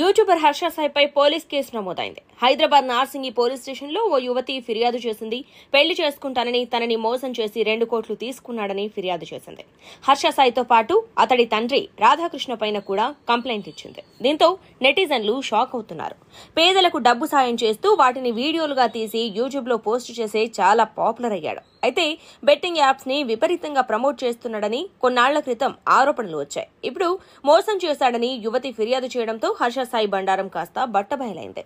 YouTuber Harsha సాయిపై police case నమోదైంది Hyderabad Narsingi police స్టేషన్లో ఓ యువతి ఫిర్యాదు చేసింది పెళ్లి చేసుకుంటానని తనని మోసం చేసి రెండు కోట్లు తీసుకున్నాడని ఫిర్యాదు చేసింది హర్ష సాయితో పాటు అతడి తండ్రి రాధాకృష్ణ పైన కూడా కంప్లైంట్ ఇచ్చింది దీంతో నెటిజన్లు షాక్ అవుతున్నారు పేదలకు డబ్బు సాయం చేస్తూ వాటిని వీడియోలుగా తీసి యూట్యూబ్లో పోస్ట్ చేసే చాలా పాపులర్ అయ్యాడు అయితే బెట్టింగ్ యాప్స్ని విపరీతంగా ప్రమోట్ చేస్తున్నాడని కొన్నాళ్ల క్రితం ఆరోపణలు వచ్చాయి ఇప్పుడు మోసం చేశాడని యువతి ఫిర్యాదు చేయడంతో హర్ష సాయి బండారం కాస్త బట్టబయలైంది